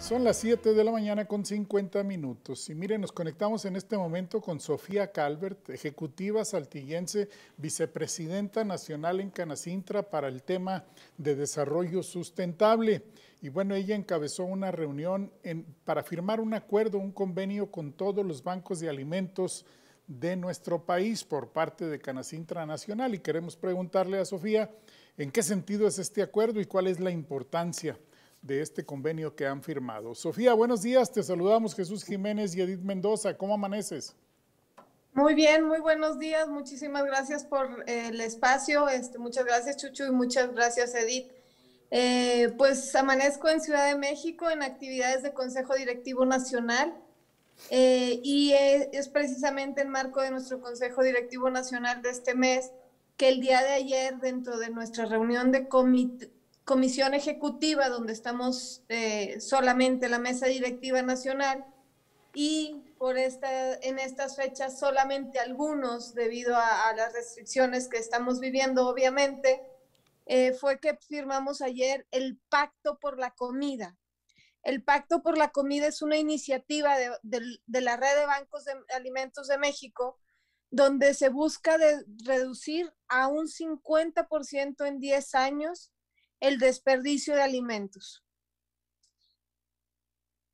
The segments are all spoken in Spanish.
Son las 7 de la mañana con 50 minutos. Y miren, nos conectamos en este momento con Sofía Calvert, ejecutiva saltillense, vicepresidenta nacional en Canacintra para el tema de desarrollo sustentable. Y bueno, ella encabezó una reunión para firmar un acuerdo, un convenio con todos los bancos de alimentos de nuestro país por parte de Canacintra Nacional. Y queremos preguntarle a Sofía, ¿en qué sentido es este acuerdo y cuál es la importancia? de este convenio que han firmado. Sofía, buenos días, te saludamos Jesús Jiménez y Edith Mendoza, ¿cómo amaneces? Muy bien, muy buenos días, muchísimas gracias por eh, el espacio, este, muchas gracias Chuchu y muchas gracias Edith. Eh, pues amanezco en Ciudad de México en actividades de Consejo Directivo Nacional eh, y es precisamente en marco de nuestro Consejo Directivo Nacional de este mes que el día de ayer dentro de nuestra reunión de comité comisión ejecutiva donde estamos eh, solamente la mesa directiva nacional y por esta, en estas fechas solamente algunos debido a, las restricciones que estamos viviendo obviamente eh, fue que firmamos ayer el pacto por la comida. El pacto por la comida es una iniciativa de, de, la red de bancos de alimentos de México donde se busca de reducir a un 50% en 10 años el desperdicio de alimentos.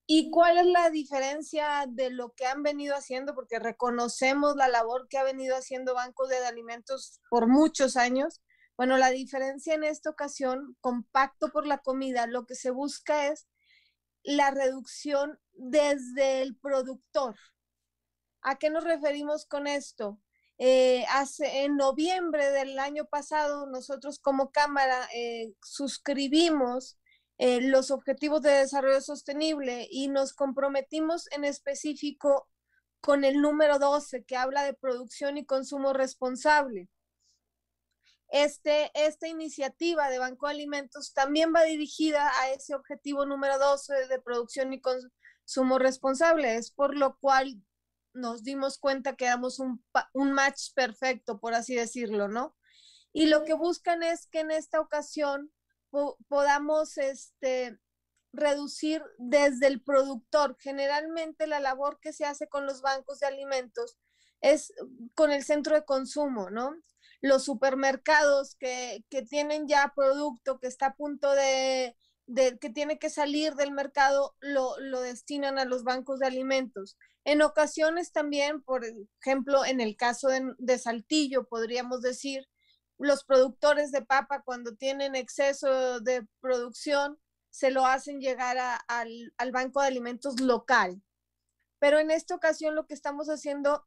¿Y cuál es la diferencia de lo que han venido haciendo? Porque reconocemos la labor que ha venido haciendo bancos de Alimentos por muchos años. Bueno, la diferencia en esta ocasión, con Pacto por la Comida, lo que se busca es la reducción desde el productor. ¿A qué nos referimos con esto? Eh, hace, en noviembre del año pasado, nosotros como Cámara eh, suscribimos eh, los Objetivos de Desarrollo Sostenible y nos comprometimos en específico con el número 12, que habla de producción y consumo responsable. Este, esta iniciativa de Banco Alimentos también va dirigida a ese objetivo número 12 de producción y consumo responsable, es por lo cual nos dimos cuenta que éramos un, match perfecto, por así decirlo, ¿no? Y lo que buscan es que en esta ocasión podamos este, reducir desde el productor. Generalmente la labor que se hace con los bancos de alimentos es con el centro de consumo, ¿no? Los supermercados que tienen ya producto que está a punto de, de, que tiene que salir del mercado lo, lo, destinan a los bancos de alimentos. En ocasiones también, por ejemplo, en el caso de, Saltillo, podríamos decir, los productores de papa cuando tienen exceso de producción, se lo hacen llegar al banco de alimentos local. Pero en esta ocasión lo que estamos haciendo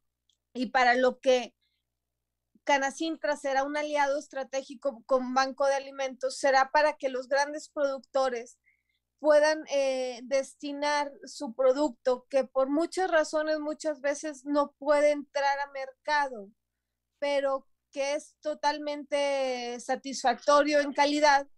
y para lo que Canacintra será un aliado estratégico con Banco de Alimentos, será para que los grandes productores puedan eh, destinar su producto, que por muchas razones muchas veces no puede entrar a mercado, pero que es totalmente satisfactorio en calidad,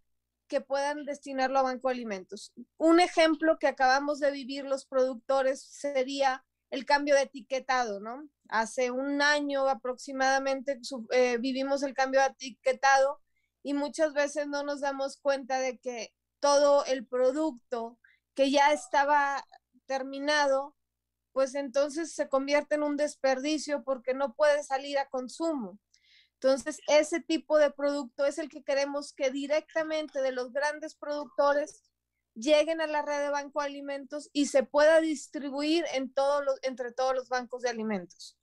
que puedan destinarlo a Banco de Alimentos. Un ejemplo que acabamos de vivir los productores sería el cambio de etiquetado, ¿no? Hace un año aproximadamente eh, vivimos el cambio de etiquetado y muchas veces no nos damos cuenta de que todo el producto que ya estaba terminado, pues entonces se convierte en un desperdicio porque no puede salir a consumo. Entonces, ese tipo de producto es el que queremos que directamente de los grandes productores lleguen a la red de banco de alimentos y se pueda distribuir en entre todos los bancos de alimentos.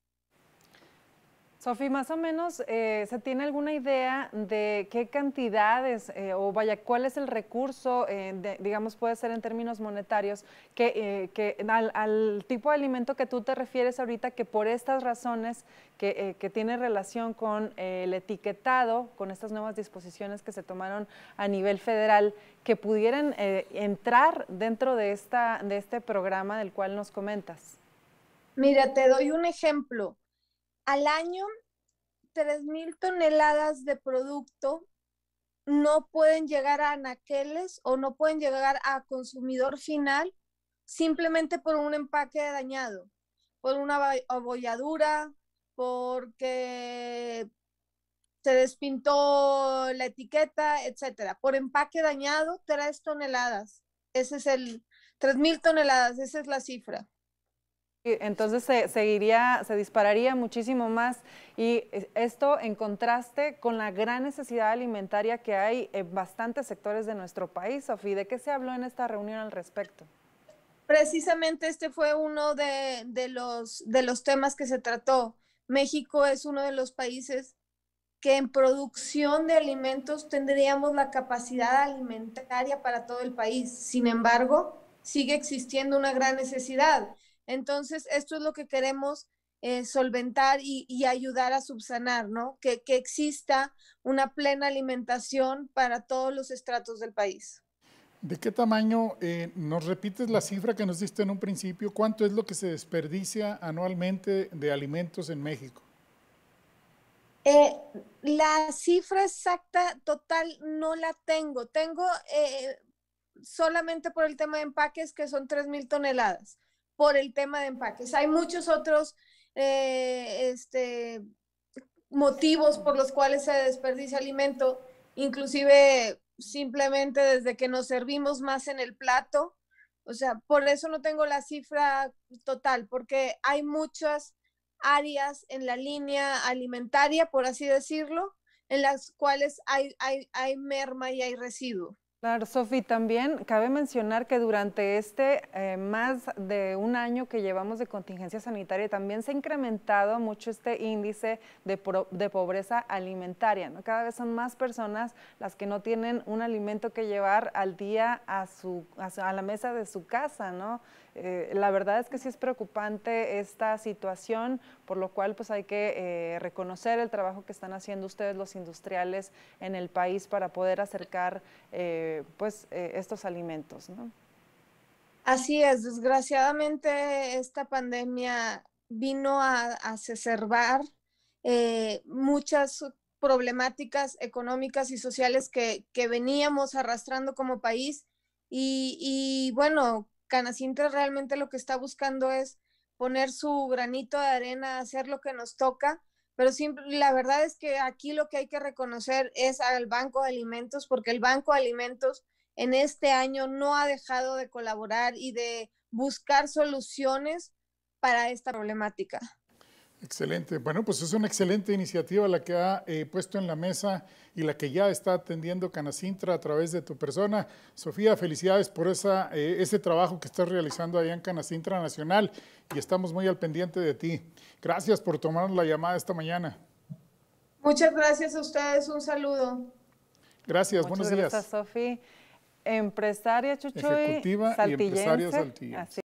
Sofi, más o menos, eh, ¿se tiene alguna idea de qué cantidades eh, o vaya, cuál es el recurso, eh, digamos, puede ser en términos monetarios, que, al, tipo de alimento que tú te refieres ahorita, que por estas razones que, que tiene relación con el etiquetado, con estas nuevas disposiciones que se tomaron a nivel federal, que pudieran entrar dentro de, esta, de este programa del cual nos comentas? Mira, te doy un ejemplo al año 3.000 toneladas de producto no pueden llegar a anaqueles o no pueden llegar a consumidor final simplemente por un empaque dañado, por una abolladura, porque se despintó la etiqueta, etcétera. Por empaque dañado, 3 toneladas. Ese es el 3.000 toneladas, esa es la cifra. Entonces se, seguiría, se dispararía muchísimo más y esto en contraste con la gran necesidad alimentaria que hay en bastantes sectores de nuestro país. Sofía, ¿de qué se habló en esta reunión al respecto? Precisamente este fue uno de, los, de los temas que se trató. México es uno de los países que en producción de alimentos tendríamos la capacidad alimentaria para todo el país. Sin embargo, sigue existiendo una gran necesidad entonces, esto es lo que queremos eh, solventar y, ayudar a subsanar, ¿no? Que, que, exista una plena alimentación para todos los estratos del país. ¿De qué tamaño? Eh, ¿Nos repites la cifra que nos diste en un principio? ¿Cuánto es lo que se desperdicia anualmente de alimentos en México? Eh, la cifra exacta total no la tengo. Tengo solamente por el tema de empaques que son 3.000 toneladas por el tema de empaques. Hay muchos otros eh, este, motivos por los cuales se desperdicia alimento, inclusive simplemente desde que nos servimos más en el plato. O sea, por eso no tengo la cifra total, porque hay muchas áreas en la línea alimentaria, por así decirlo, en las cuales hay, hay, hay merma y hay residuo. Claro, Sofi, también cabe mencionar que durante este eh, más de un año que llevamos de contingencia sanitaria también se ha incrementado mucho este índice de, pobreza alimentaria. ¿no? Cada vez son más personas las que no tienen un alimento que llevar al día a, su, a, la mesa de su casa. ¿no? Eh, la verdad es que sí es preocupante esta situación, por lo cual pues hay que eh, reconocer el trabajo que están haciendo ustedes los industriales en el país para poder acercar eh, pues, eh, estos alimentos, ¿no? Así es, desgraciadamente esta pandemia vino a, a eh, muchas problemáticas económicas y sociales que, veníamos arrastrando como país. Y, bueno, Canacintra realmente lo que está buscando es poner su granito de arena, hacer lo que nos toca pero la verdad es que aquí lo que hay que reconocer es al Banco de Alimentos, porque el Banco de Alimentos en este año no ha dejado de colaborar y de buscar soluciones para esta problemática. Excelente. Bueno, pues es una excelente iniciativa la que ha eh, puesto en la mesa y la que ya está atendiendo Canacintra a través de tu persona. Sofía, felicidades por esa, eh, ese trabajo que estás realizando allá en Canacintra Nacional y estamos muy al pendiente de ti. Gracias por tomar la llamada esta mañana. Muchas gracias a ustedes. Un saludo. Gracias, buenos días. Gracias, Sofía. Empresaria Chuchoy, Ejecutiva y empresaria